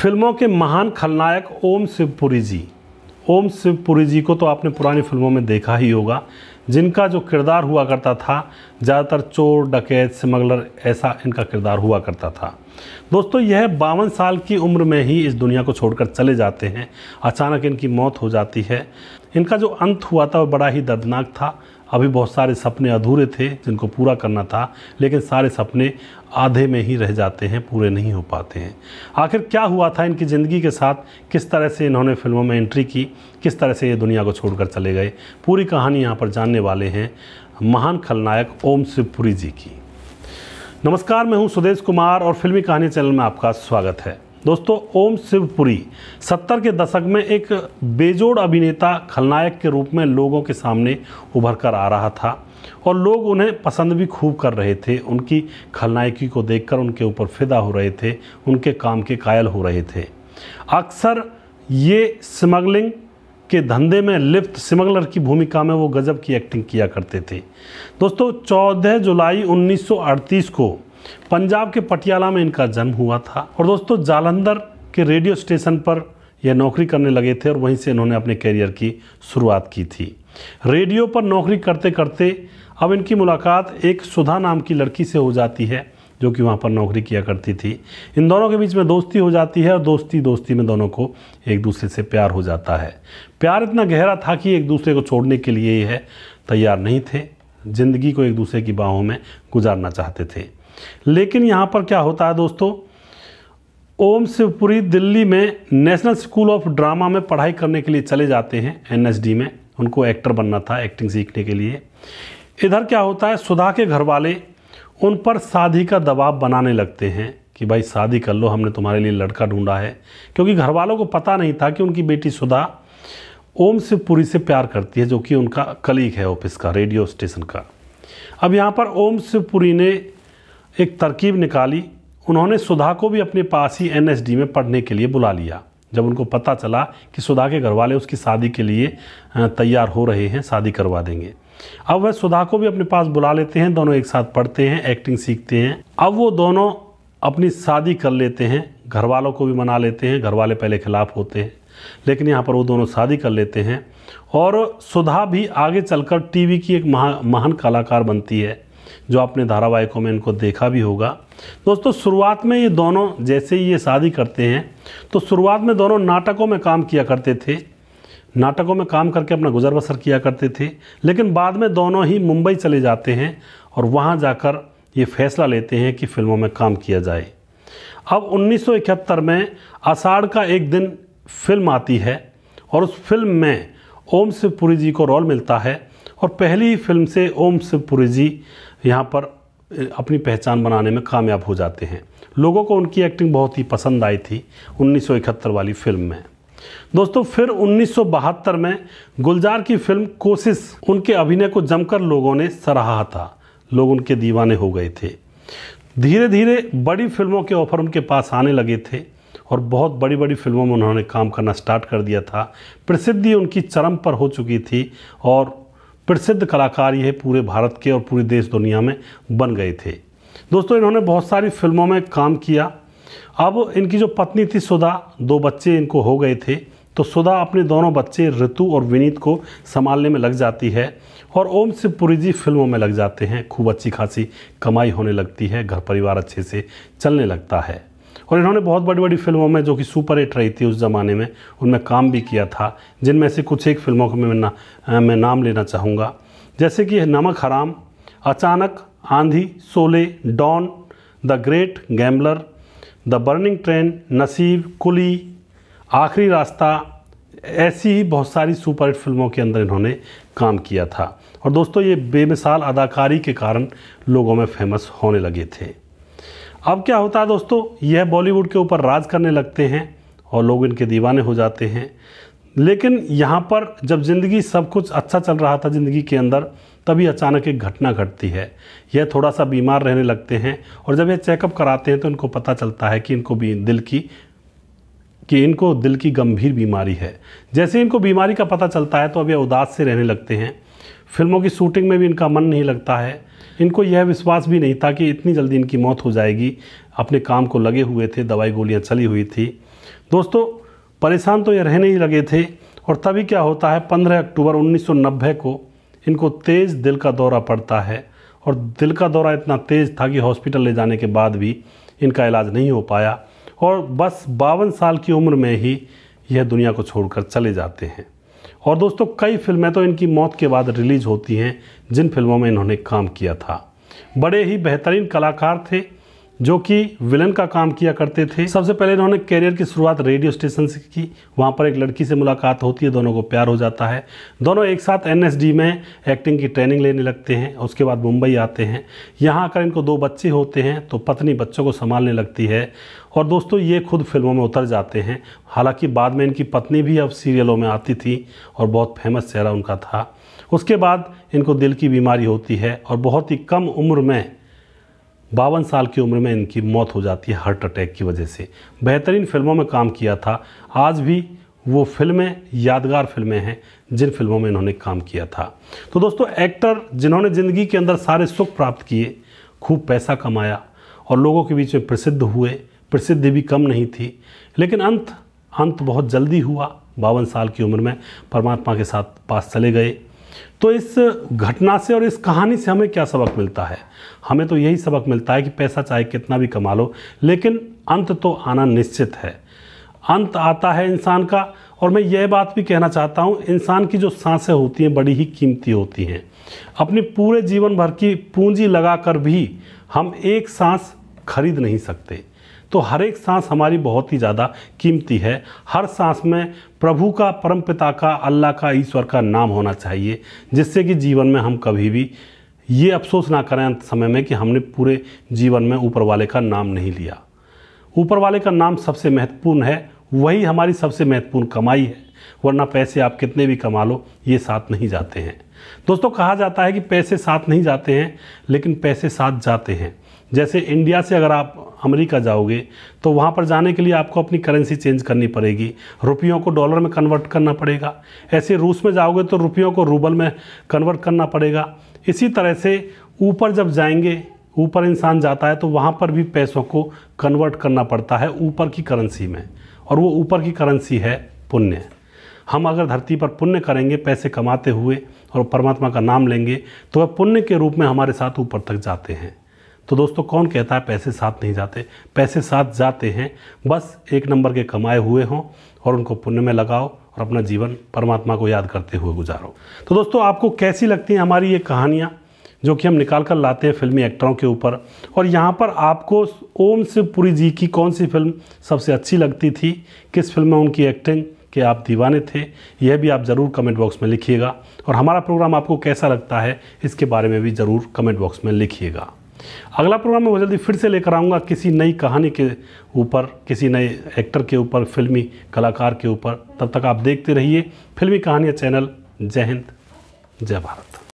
फिल्मों के महान खलनायक ओम शिवपुरी जी ओम शिवपुरी जी को तो आपने पुरानी फिल्मों में देखा ही होगा जिनका जो किरदार हुआ करता था ज़्यादातर चोर डकैत स्मगलर ऐसा इनका किरदार हुआ करता था दोस्तों यह बावन साल की उम्र में ही इस दुनिया को छोड़कर चले जाते हैं अचानक इनकी मौत हो जाती है इनका जो अंत हुआ था वो बड़ा ही दर्दनाक था अभी बहुत सारे सपने अधूरे थे जिनको पूरा करना था लेकिन सारे सपने आधे में ही रह जाते हैं पूरे नहीं हो पाते हैं आखिर क्या हुआ था इनकी ज़िंदगी के साथ किस तरह से इन्होंने फिल्मों में एंट्री की किस तरह से ये दुनिया को छोड़कर चले गए पूरी कहानी यहाँ पर जानने वाले हैं महान खलनायक ओम शिवपुरी जी की नमस्कार मैं हूं सुदेश कुमार और फिल्मी कहानी चैनल में आपका स्वागत है दोस्तों ओम शिवपुरी सत्तर के दशक में एक बेजोड़ अभिनेता खलनायक के रूप में लोगों के सामने उभर कर आ रहा था और लोग उन्हें पसंद भी खूब कर रहे थे उनकी खलनायकी को देखकर उनके ऊपर फिदा हो रहे थे उनके काम के कायल हो रहे थे अक्सर ये स्मगलिंग के धंधे में लिप्त स्मगलर की भूमिका में वो गजब की एक्टिंग किया करते थे दोस्तों 14 जुलाई 1938 को पंजाब के पटियाला में इनका जन्म हुआ था और दोस्तों जालंधर के रेडियो स्टेशन पर यह नौकरी करने लगे थे और वहीं से इन्होंने अपने करियर की शुरुआत की थी रेडियो पर नौकरी करते करते अब इनकी मुलाकात एक सुधा नाम की लड़की से हो जाती है जो कि वहाँ पर नौकरी किया करती थी इन दोनों के बीच में दोस्ती हो जाती है और दोस्ती दोस्ती में दोनों को एक दूसरे से प्यार हो जाता है प्यार इतना गहरा था कि एक दूसरे को छोड़ने के लिए ही है तैयार नहीं थे ज़िंदगी को एक दूसरे की बाहों में गुजारना चाहते थे लेकिन यहाँ पर क्या होता है दोस्तों ओम शिवपुरी दिल्ली में नेशनल स्कूल ऑफ ड्रामा में पढ़ाई करने के लिए चले जाते हैं एन में उनको एक्टर बनना था एक्टिंग सीखने के लिए इधर क्या होता है सुधा के घर वाले उन पर शादी का दबाव बनाने लगते हैं कि भाई शादी कर लो हमने तुम्हारे लिए लड़का ढूंढा है क्योंकि घर वालों को पता नहीं था कि उनकी बेटी सुधा ओम शिवपुरी से प्यार करती है जो कि उनका कलीग है ऑफिस का रेडियो स्टेशन का अब यहाँ पर ओम शिवपुरी ने एक तरकीब निकाली उन्होंने सुधा को भी अपने पास ही एनएसडी में पढ़ने के लिए बुला लिया जब उनको पता चला कि सुधा के घर वाले उसकी शादी के लिए तैयार हो रहे हैं शादी करवा देंगे अब वह सुधा को भी अपने पास बुला लेते हैं दोनों एक साथ पढ़ते हैं एक्टिंग सीखते हैं अब वो दोनों अपनी शादी कर लेते हैं घर वालों को भी मना लेते हैं घर वाले पहले खिलाफ होते हैं लेकिन यहाँ पर वो दोनों शादी कर लेते हैं और सुधा भी आगे चलकर टीवी की एक महा महान कलाकार बनती है जो आपने धारावाहिकों में इनको देखा भी होगा दोस्तों शुरुआत में ये दोनों जैसे ही ये शादी करते हैं तो शुरुआत में दोनों नाटकों में काम किया करते थे नाटकों में काम करके अपना गुजर बसर किया करते थे लेकिन बाद में दोनों ही मुंबई चले जाते हैं और वहाँ जाकर ये फैसला लेते हैं कि फिल्मों में काम किया जाए अब 1971 में आषाढ़ का एक दिन फिल्म आती है और उस फिल्म में ओम शिवपुरी जी को रोल मिलता है और पहली ही फिल्म से ओम शिवपुरी जी यहाँ पर अपनी पहचान बनाने में कामयाब हो जाते हैं लोगों को उनकी एक्टिंग बहुत ही पसंद आई थी 1971 वाली फिल्म में दोस्तों फिर 1972 में गुलजार की फिल्म कोशिश उनके अभिनय को जमकर लोगों ने सराहा था लोग उनके दीवाने हो गए थे धीरे धीरे बड़ी फिल्मों के ऑफर उनके पास आने लगे थे और बहुत बड़ी बड़ी फिल्मों में उन्होंने काम करना स्टार्ट कर दिया था प्रसिद्धि उनकी चरम पर हो चुकी थी और प्रसिद्ध कलाकार ये पूरे भारत के और पूरे देश दुनिया में बन गए थे दोस्तों इन्होंने बहुत सारी फिल्मों में काम किया अब इनकी जो पत्नी थी सुधा दो बच्चे इनको हो गए थे तो सुधा अपने दोनों बच्चे ऋतु और विनीत को संभालने में लग जाती है और ओम शिवपुरी जी फिल्मों में लग जाते हैं खूब अच्छी खासी कमाई होने लगती है घर परिवार अच्छे से चलने लगता है और इन्होंने बहुत बड़ी बड़ी फिल्मों में जो कि सुपर हिट रही थी उस ज़माने में उनमें काम भी किया था जिनमें से कुछ एक फिल्मों को मैं ना, मैं नाम लेना चाहूँगा जैसे कि नमक हराम Achanak Aandhi Sholay Don the Great Gambler the Burning Train Naseeb Coolie आखिरी रास्ता ऐसी ही बहुत सारी सुपरहिट फिल्मों के अंदर इन्होंने काम किया था और दोस्तों ये बेमिसाल अदाकारी के कारण लोगों में फेमस होने लगे थे अब क्या होता है दोस्तों यह बॉलीवुड के ऊपर राज करने लगते हैं और लोग इनके दीवाने हो जाते हैं लेकिन यहाँ पर जब ज़िंदगी सब कुछ अच्छा चल रहा था ज़िंदगी के अंदर तभी अचानक एक घटना घटती है यह थोड़ा सा बीमार रहने लगते हैं और जब यह चेकअप कराते हैं तो इनको पता चलता है कि इनको भी दिल की कि इनको दिल की गंभीर बीमारी है जैसे इनको बीमारी का पता चलता है तो अब यह उदास से रहने लगते हैं फिल्मों की शूटिंग में भी इनका मन नहीं लगता है इनको यह विश्वास भी नहीं था कि इतनी जल्दी इनकी मौत हो जाएगी अपने काम को लगे हुए थे दवाई गोलियाँ चली हुई थी दोस्तों परेशान तो ये रहने ही लगे थे और तभी क्या होता है 15 अक्टूबर 1990 को इनको तेज़ दिल का दौरा पड़ता है और दिल का दौरा इतना तेज़ था कि हॉस्पिटल ले जाने के बाद भी इनका इलाज नहीं हो पाया और बस बावन साल की उम्र में ही यह दुनिया को छोड़कर चले जाते हैं और दोस्तों कई फिल्में तो इनकी मौत के बाद रिलीज होती हैं जिन फिल्मों में इन्होंने काम किया था बड़े ही बेहतरीन कलाकार थे जो कि विलन का काम किया करते थे सबसे पहले इन्होंने कैरियर की शुरुआत रेडियो स्टेशन से की वहाँ पर एक लड़की से मुलाकात होती है दोनों को प्यार हो जाता है दोनों एक साथ एन में एक्टिंग की ट्रेनिंग लेने लगते हैं उसके बाद मुंबई आते हैं यहाँ आकर इनको दो बच्चे होते हैं तो पत्नी बच्चों को संभालने लगती है और दोस्तों ये खुद फिल्मों में उतर जाते हैं हालांकि बाद में इनकी पत्नी भी अब सीरियलों में आती थी और बहुत फेमस चेहरा उनका था उसके बाद इनको दिल की बीमारी होती है और बहुत ही कम उम्र में बावन साल की उम्र में इनकी मौत हो जाती है हार्ट अटैक की वजह से बेहतरीन फिल्मों में काम किया था आज भी वो फिल्में यादगार फिल्में हैं जिन फिल्मों में इन्होंने काम किया था तो दोस्तों एक्टर जिन्होंने ज़िंदगी के अंदर सारे सुख प्राप्त किए खूब पैसा कमाया और लोगों के बीच में प्रसिद्ध हुए प्रसिद्धि भी कम नहीं थी लेकिन अंत अंत बहुत जल्दी हुआ बावन साल की उम्र में परमात्मा के साथ पास चले गए तो इस घटना से और इस कहानी से हमें क्या सबक मिलता है हमें तो यही सबक मिलता है कि पैसा चाहे कितना भी कमा लो लेकिन अंत तो आना निश्चित है अंत आता है इंसान का और मैं यह बात भी कहना चाहता हूँ इंसान की जो सांसें होती हैं बड़ी ही कीमती होती हैं अपने पूरे जीवन भर की पूंजी लगाकर भी हम एक सांस खरीद नहीं सकते तो हर एक सांस हमारी बहुत ही ज़्यादा कीमती है हर सांस में प्रभु का परम पिता का अल्लाह का ईश्वर का नाम होना चाहिए जिससे कि जीवन में हम कभी भी ये अफसोस ना करें अंत समय में कि हमने पूरे जीवन में ऊपर वाले का नाम नहीं लिया ऊपर वाले का नाम सबसे महत्वपूर्ण है वही हमारी सबसे महत्वपूर्ण कमाई है वरना पैसे आप कितने भी कमा लो ये साथ नहीं जाते हैं दोस्तों कहा जाता है कि पैसे साथ नहीं जाते हैं लेकिन पैसे साथ जाते हैं जैसे इंडिया से अगर आप अमेरिका जाओगे तो वहाँ पर जाने के लिए आपको अपनी करेंसी चेंज करनी पड़ेगी रुपयों को डॉलर में कन्वर्ट करना पड़ेगा ऐसे रूस में जाओगे तो रुपयों को रूबल में कन्वर्ट करना पड़ेगा इसी तरह से ऊपर जब जाएंगे ऊपर इंसान जाता है तो वहाँ पर भी पैसों को कन्वर्ट करना पड़ता है ऊपर की करेंसी में और वो ऊपर की करेंसी है पुण्य हम अगर धरती पर पुण्य करेंगे पैसे कमाते हुए और परमात्मा का नाम लेंगे तो वह पुण्य के रूप में हमारे साथ ऊपर तक जाते हैं तो दोस्तों कौन कहता है पैसे साथ नहीं जाते पैसे साथ जाते हैं बस एक नंबर के कमाए हुए हों और उनको पुण्य में लगाओ और अपना जीवन परमात्मा को याद करते हुए गुजारो तो दोस्तों आपको कैसी लगती हैं हमारी ये कहानियाँ जो कि हम निकाल कर लाते हैं फिल्मी एक्टरों के ऊपर और यहाँ पर आपको ओम शिवपुरी जी की कौन सी फिल्म सबसे अच्छी लगती थी किस फिल्म में उनकी एक्टिंग के आप दीवाने थे यह भी आप ज़रूर कमेंट बॉक्स में लिखिएगा और हमारा प्रोग्राम आपको कैसा लगता है इसके बारे में भी ज़रूर कमेंट बॉक्स में लिखिएगा अगला प्रोग्राम मैं बहुत जल्दी फिर से लेकर आऊँगा किसी नई कहानी के ऊपर किसी नए एक्टर के ऊपर फिल्मी कलाकार के ऊपर तब तक आप देखते रहिए फिल्मी कहानियाँ चैनल जय हिंद जय भारत